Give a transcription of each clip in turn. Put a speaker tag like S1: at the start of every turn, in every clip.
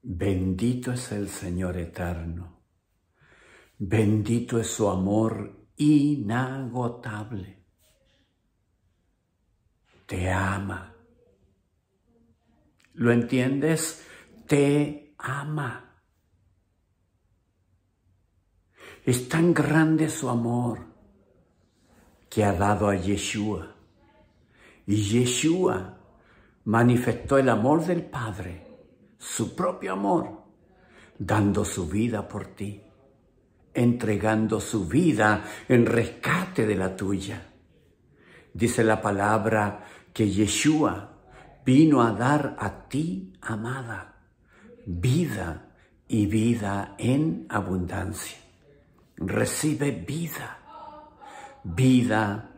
S1: Bendito es el Señor eterno. Bendito es su amor inagotable. Te ama. ¿Lo entiendes? Te ama. Es tan grande su amor que ha dado a Yeshua. Y Yeshua manifestó el amor del Padre su propio amor, dando su vida por ti, entregando su vida en rescate de la tuya. Dice la palabra que Yeshua vino a dar a ti, amada, vida y vida en abundancia. Recibe vida, vida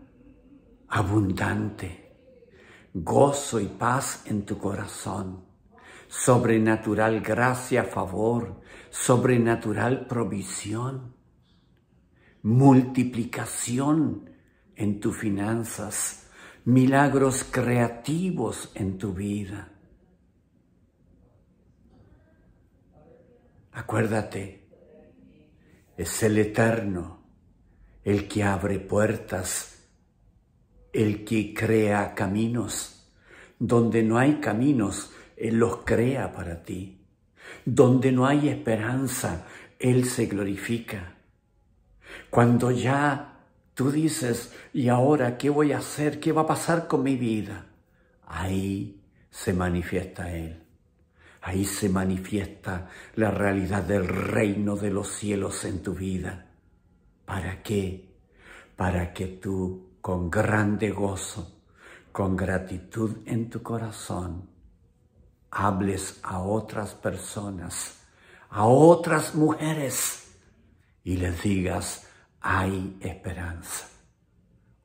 S1: abundante, gozo y paz en tu corazón sobrenatural gracia, favor, sobrenatural provisión, multiplicación en tus finanzas, milagros creativos en tu vida. Acuérdate, es el eterno el que abre puertas, el que crea caminos. Donde no hay caminos, él los crea para ti. Donde no hay esperanza, Él se glorifica. Cuando ya tú dices, ¿y ahora qué voy a hacer? ¿Qué va a pasar con mi vida? Ahí se manifiesta Él. Ahí se manifiesta la realidad del reino de los cielos en tu vida. ¿Para qué? Para que tú, con grande gozo, con gratitud en tu corazón, hables a otras personas, a otras mujeres y les digas, hay esperanza.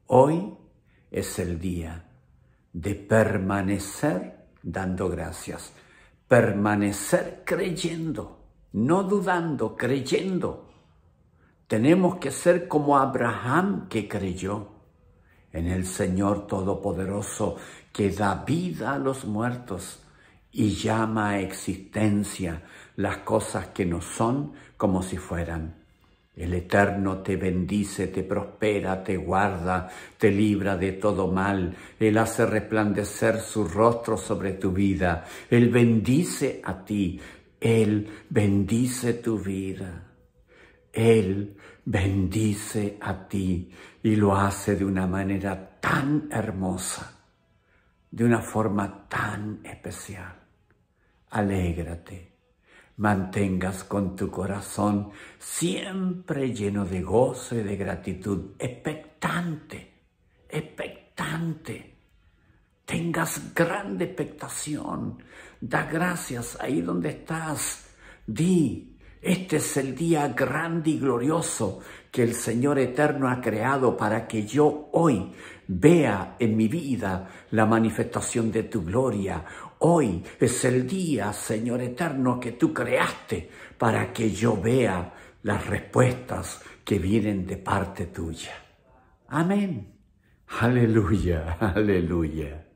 S1: Hoy es el día de permanecer dando gracias, permanecer creyendo, no dudando, creyendo. Tenemos que ser como Abraham que creyó en el Señor Todopoderoso, que da vida a los muertos y llama a existencia las cosas que no son como si fueran. El Eterno te bendice, te prospera, te guarda, te libra de todo mal. Él hace resplandecer su rostro sobre tu vida. Él bendice a ti. Él bendice tu vida. Él bendice a ti y lo hace de una manera tan hermosa, de una forma tan especial alégrate. Mantengas con tu corazón siempre lleno de gozo y de gratitud, expectante, expectante. Tengas grande expectación, da gracias ahí donde estás, di, este es el día grande y glorioso que el Señor Eterno ha creado para que yo hoy vea en mi vida la manifestación de tu gloria. Hoy es el día, Señor Eterno, que tú creaste para que yo vea las respuestas que vienen de parte tuya. Amén. Aleluya, aleluya.